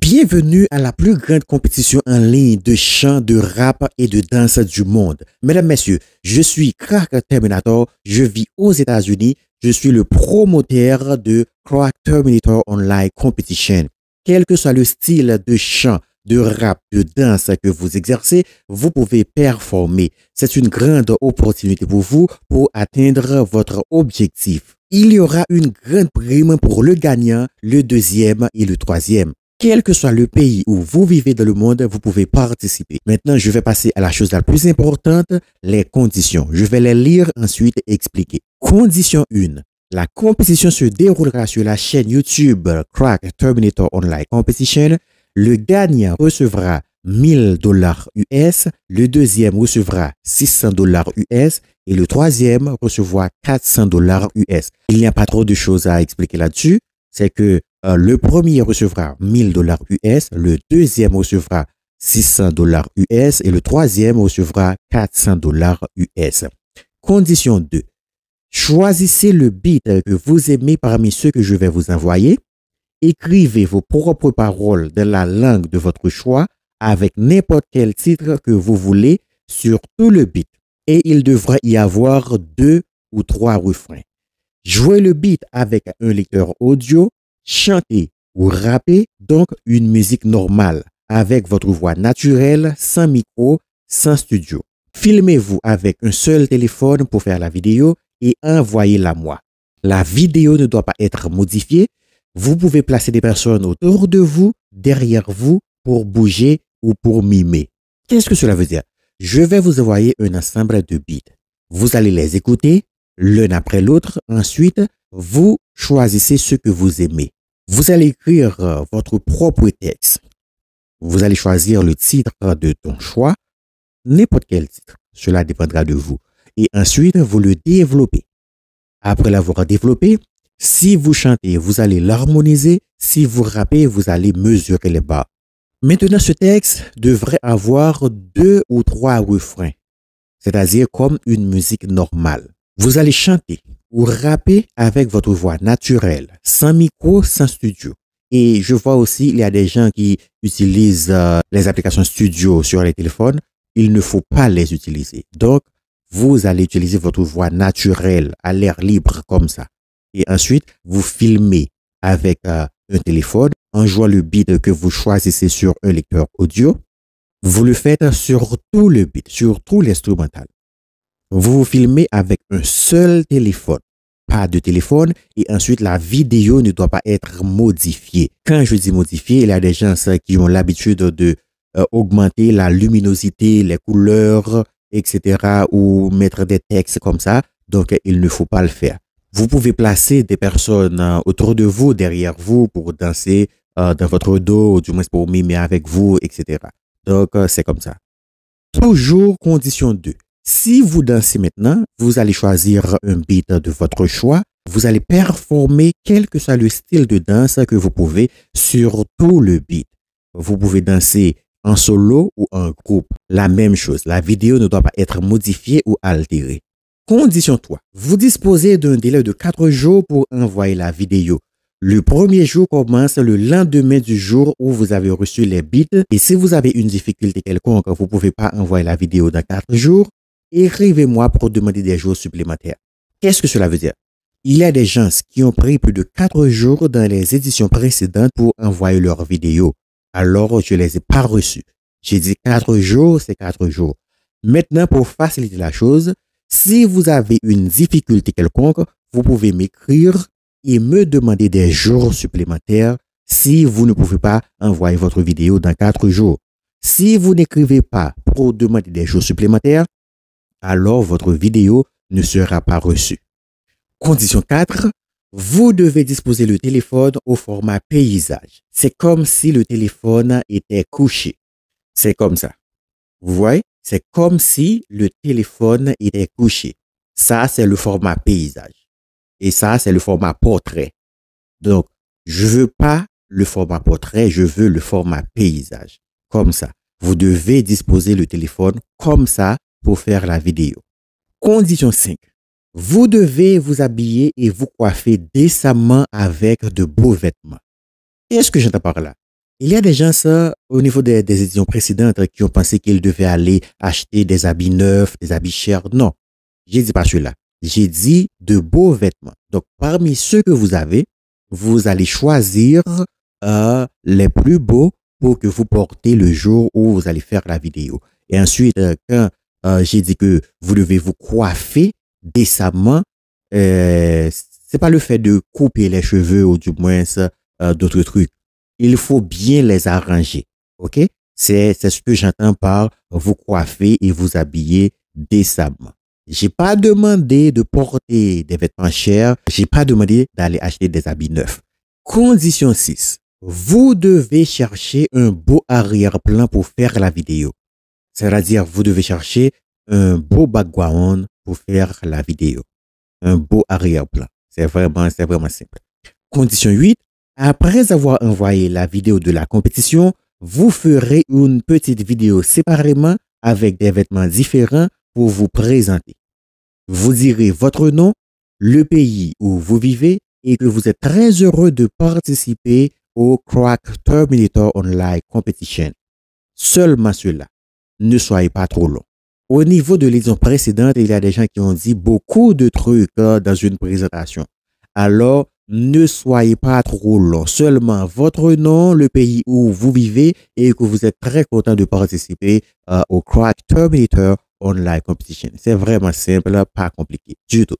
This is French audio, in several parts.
Bienvenue à la plus grande compétition en ligne de chant, de rap et de danse du monde. Mesdames, Messieurs, je suis Crack Terminator, je vis aux États-Unis, je suis le promoteur de Crack Terminator Online Competition. Quel que soit le style de chant, de rap, de danse que vous exercez, vous pouvez performer. C'est une grande opportunité pour vous pour atteindre votre objectif. Il y aura une grande prime pour le gagnant, le deuxième et le troisième. Quel que soit le pays où vous vivez dans le monde, vous pouvez participer. Maintenant, je vais passer à la chose la plus importante, les conditions. Je vais les lire ensuite et expliquer. Condition 1. La compétition se déroulera sur la chaîne YouTube Crack Terminator Online Competition. Le gagnant recevra 1000 dollars US, le deuxième recevra 600 dollars US et le troisième recevra 400 dollars US. Il n'y a pas trop de choses à expliquer là-dessus. C'est que euh, le premier recevra 1000 dollars US, le deuxième recevra 600 dollars US et le troisième recevra 400 dollars US. Condition 2. Choisissez le beat que vous aimez parmi ceux que je vais vous envoyer. Écrivez vos propres paroles dans la langue de votre choix avec n'importe quel titre que vous voulez sur tout le beat et il devra y avoir deux ou trois refrains. Jouez le beat avec un lecteur audio Chantez ou rappez donc une musique normale, avec votre voix naturelle, sans micro, sans studio. Filmez-vous avec un seul téléphone pour faire la vidéo et envoyez-la moi. La vidéo ne doit pas être modifiée. Vous pouvez placer des personnes autour de vous, derrière vous, pour bouger ou pour mimer. Qu'est-ce que cela veut dire? Je vais vous envoyer un ensemble de beats. Vous allez les écouter l'un après l'autre. Ensuite, vous choisissez ce que vous aimez. Vous allez écrire euh, votre propre texte. Vous allez choisir le titre de ton choix, n'importe quel titre. Cela dépendra de vous. Et ensuite, vous le développez. Après l'avoir développé, si vous chantez, vous allez l'harmoniser. Si vous rappez, vous allez mesurer les bas. Maintenant, ce texte devrait avoir deux ou trois refrains, c'est-à-dire comme une musique normale. Vous allez chanter. Vous rappez avec votre voix naturelle, sans micro, sans studio. Et je vois aussi, il y a des gens qui utilisent euh, les applications studio sur les téléphones. Il ne faut pas les utiliser. Donc, vous allez utiliser votre voix naturelle, à l'air libre comme ça. Et ensuite, vous filmez avec euh, un téléphone en jouant le beat que vous choisissez sur un lecteur audio. Vous le faites sur tout le beat, sur tout l'instrumental. Vous vous filmez avec un seul téléphone, pas de téléphone, et ensuite la vidéo ne doit pas être modifiée. Quand je dis modifiée, il y a des gens qui ont l'habitude de euh, augmenter la luminosité, les couleurs, etc., ou mettre des textes comme ça. Donc, il ne faut pas le faire. Vous pouvez placer des personnes euh, autour de vous, derrière vous, pour danser euh, dans votre dos, ou du moins pour mimer avec vous, etc. Donc, c'est comme ça. Toujours condition 2. Si vous dansez maintenant, vous allez choisir un beat de votre choix. Vous allez performer quel que soit le style de danse que vous pouvez sur tout le beat. Vous pouvez danser en solo ou en groupe. La même chose, la vidéo ne doit pas être modifiée ou altérée. Condition 3. Vous disposez d'un délai de 4 jours pour envoyer la vidéo. Le premier jour commence le lendemain du jour où vous avez reçu les beats. et si vous avez une difficulté quelconque, vous ne pouvez pas envoyer la vidéo dans 4 jours, écrivez-moi pour demander des jours supplémentaires. Qu'est-ce que cela veut dire? Il y a des gens qui ont pris plus de 4 jours dans les éditions précédentes pour envoyer leurs vidéos. Alors, je les ai pas reçus. J'ai dit 4 jours, c'est 4 jours. Maintenant, pour faciliter la chose, si vous avez une difficulté quelconque, vous pouvez m'écrire et me demander des jours supplémentaires si vous ne pouvez pas envoyer votre vidéo dans 4 jours. Si vous n'écrivez pas pour demander des jours supplémentaires, alors votre vidéo ne sera pas reçue. Condition 4, vous devez disposer le téléphone au format paysage. C'est comme si le téléphone était couché. C'est comme ça. Vous voyez? C'est comme si le téléphone était couché. Ça, c'est le format paysage. Et ça, c'est le format portrait. Donc, je veux pas le format portrait, je veux le format paysage. Comme ça. Vous devez disposer le téléphone comme ça pour faire la vidéo. Condition 5. Vous devez vous habiller et vous coiffer décemment avec de beaux vêtements. Qu'est-ce que j'entends par là? Il y a des gens, ça, au niveau des, éditions précédentes, qui ont pensé qu'ils devaient aller acheter des habits neufs, des habits chers. Non, j'ai dit pas cela. J'ai dit de beaux vêtements. Donc, parmi ceux que vous avez, vous allez choisir euh, les plus beaux pour que vous portez le jour où vous allez faire la vidéo. Et ensuite, euh, quand euh, j'ai dit que vous devez vous coiffer décemment. Euh, c'est pas le fait de couper les cheveux ou du moins euh, d'autres trucs. Il faut bien les arranger. OK? C'est ce que j'entends par vous coiffer et vous habiller décemment. J'ai pas demandé de porter des vêtements chers. J'ai pas demandé d'aller acheter des habits neufs. Condition 6. Vous devez chercher un beau arrière-plan pour faire la vidéo. C'est-à-dire, vous devez chercher un beau background pour faire la vidéo. Un beau arrière-plan. C'est vraiment, c'est vraiment simple. Condition 8. Après avoir envoyé la vidéo de la compétition, vous ferez une petite vidéo séparément avec des vêtements différents pour vous présenter. Vous direz votre nom, le pays où vous vivez et que vous êtes très heureux de participer au Crack Terminator Online Competition. Seulement cela ne soyez pas trop long. Au niveau de l'édition précédente, il y a des gens qui ont dit beaucoup de trucs euh, dans une présentation. Alors, ne soyez pas trop long. Seulement votre nom, le pays où vous vivez et que vous êtes très content de participer euh, au Crack Terminator Online Competition. C'est vraiment simple, pas compliqué du tout.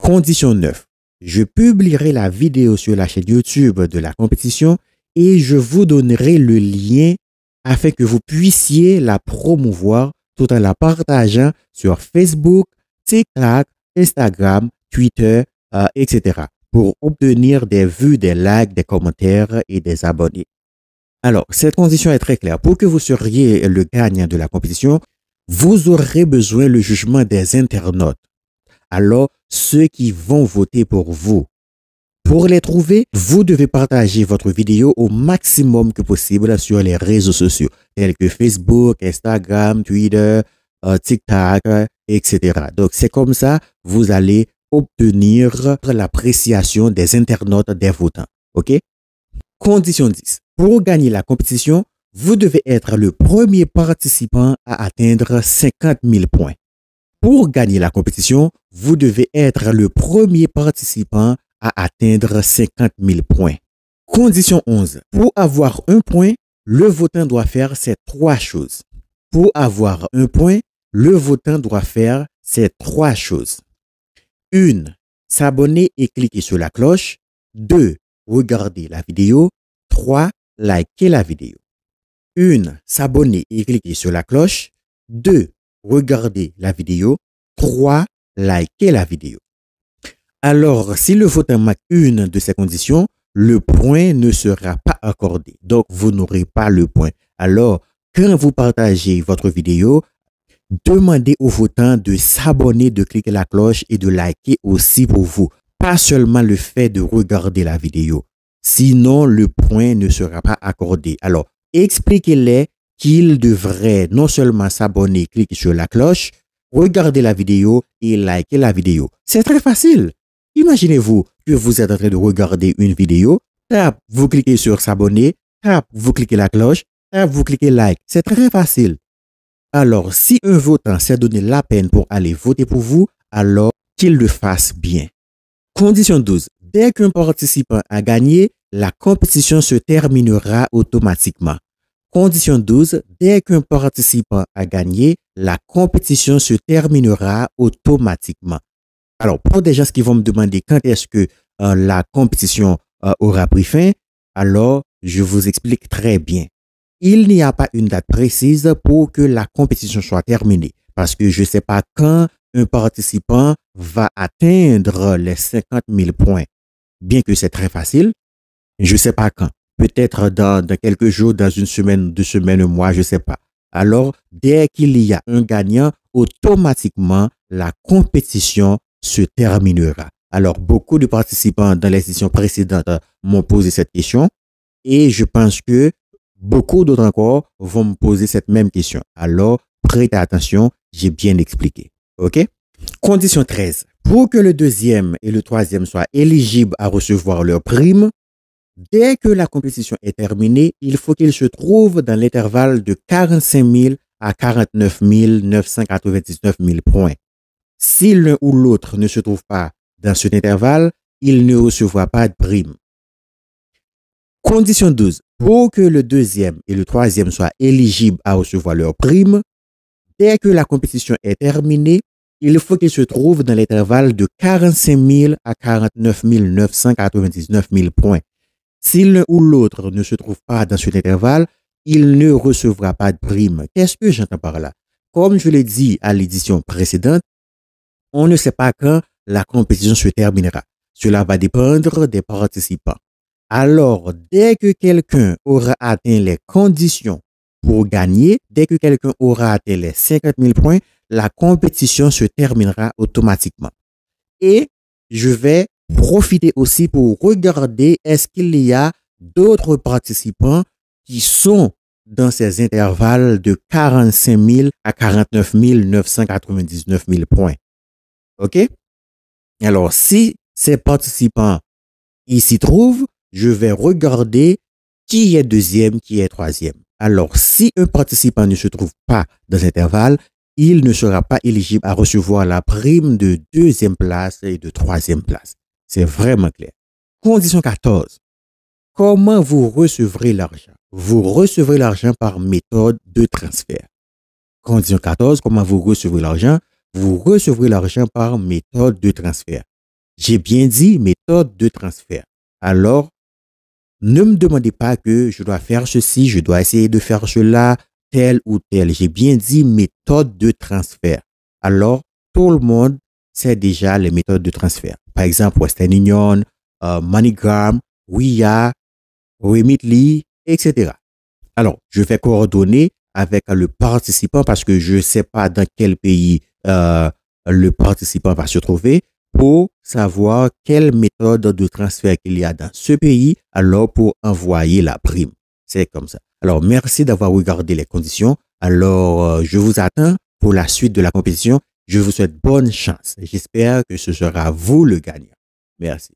Condition 9. Je publierai la vidéo sur la chaîne YouTube de la compétition et je vous donnerai le lien afin que vous puissiez la promouvoir tout en la partageant sur Facebook, TikTok, Instagram, Twitter, euh, etc. pour obtenir des vues, des likes, des commentaires et des abonnés. Alors, cette condition est très claire. Pour que vous seriez le gagnant de la compétition, vous aurez besoin le jugement des internautes. Alors, ceux qui vont voter pour vous. Pour les trouver, vous devez partager votre vidéo au maximum que possible sur les réseaux sociaux, tels que Facebook, Instagram, Twitter, euh, TikTok, etc. Donc, c'est comme ça, vous allez obtenir l'appréciation des internautes des votants. OK? Condition 10. Pour gagner la compétition, vous devez être le premier participant à atteindre 50 000 points. Pour gagner la compétition, vous devez être le premier participant à atteindre 50 000 points. Condition 11. Pour avoir un point, le votant doit faire ces trois choses. Pour avoir un point, le votant doit faire ces trois choses. 1. S'abonner et cliquer sur la cloche. 2. Regarder la vidéo. 3. Liker la vidéo. 1. S'abonner et cliquer sur la cloche. 2. Regarder la vidéo. 3. Liker la vidéo. Alors, si le votant manque une de ces conditions, le point ne sera pas accordé. Donc, vous n'aurez pas le point. Alors, quand vous partagez votre vidéo, demandez au votant de s'abonner, de cliquer la cloche et de liker aussi pour vous. Pas seulement le fait de regarder la vidéo. Sinon, le point ne sera pas accordé. Alors, expliquez-les qu'ils devraient non seulement s'abonner, cliquer sur la cloche, regarder la vidéo et liker la vidéo. C'est très facile. Imaginez-vous que vous êtes en train de regarder une vidéo, tap, vous cliquez sur s'abonner, tap, vous cliquez la cloche, tap, vous cliquez like. C'est très facile. Alors, si un votant s'est donné la peine pour aller voter pour vous, alors qu'il le fasse bien. Condition 12. Dès qu'un participant a gagné, la compétition se terminera automatiquement. Condition 12. Dès qu'un participant a gagné, la compétition se terminera automatiquement. Alors, pour des gens qui vont me demander quand est-ce que euh, la compétition euh, aura pris fin, alors je vous explique très bien. Il n'y a pas une date précise pour que la compétition soit terminée parce que je ne sais pas quand un participant va atteindre les 50 000 points. Bien que c'est très facile, je ne sais pas quand. Peut-être dans, quelques jours, dans une semaine, deux semaines, un mois, je ne sais pas. Alors, dès qu'il y a un gagnant, automatiquement, la compétition se terminera. Alors, beaucoup de participants dans les sessions précédentes m'ont posé cette question et je pense que beaucoup d'autres encore vont me poser cette même question. Alors, prêtez attention, j'ai bien expliqué. OK? Condition 13. Pour que le deuxième et le troisième soient éligibles à recevoir leur prime, dès que la compétition est terminée, il faut qu'ils se trouvent dans l'intervalle de 45 000 à 49 999 000 points. Si l'un ou l'autre ne se trouve pas dans cet intervalle, il ne recevra pas de prime. Condition 12. Pour que le deuxième et le troisième soient éligibles à recevoir leur prime, dès que la compétition est terminée, il faut qu'ils se trouvent dans l'intervalle de 45 000 à 49 999 000 points. Si l'un ou l'autre ne se trouve pas dans cet intervalle, il ne recevra pas de prime. Qu'est-ce que j'entends par là? Comme je l'ai dit à l'édition précédente, on ne sait pas quand la compétition se terminera. Cela va dépendre des participants. Alors, dès que quelqu'un aura atteint les conditions pour gagner, dès que quelqu'un aura atteint les 50 000 points, la compétition se terminera automatiquement. Et je vais profiter aussi pour regarder est-ce qu'il y a d'autres participants qui sont dans ces intervalles de 45 000 à 49 999 000 points. OK? Alors, si ces participants ils s'y trouvent, je vais regarder qui est deuxième, qui est troisième. Alors, si un participant ne se trouve pas dans cet intervalle, il ne sera pas éligible à recevoir la prime de deuxième place et de troisième place. C'est vraiment clair. Condition 14. Comment vous recevrez l'argent? Vous recevrez l'argent par méthode de transfert. Condition 14, comment vous recevrez l'argent? vous recevrez l'argent par méthode de transfert. J'ai bien dit méthode de transfert. Alors, ne me demandez pas que je dois faire ceci, je dois essayer de faire cela, tel ou tel. J'ai bien dit méthode de transfert. Alors, tout le monde sait déjà les méthodes de transfert. Par exemple, Western Union, euh, MoneyGram, WIA, Remitly, etc. Alors, je vais coordonner avec le participant parce que je ne sais pas dans quel pays euh, le participant va se trouver pour savoir quelle méthode de transfert qu'il y a dans ce pays, alors pour envoyer la prime. C'est comme ça. Alors, merci d'avoir regardé les conditions. Alors, euh, je vous attends pour la suite de la compétition. Je vous souhaite bonne chance. J'espère que ce sera vous le gagnant. Merci.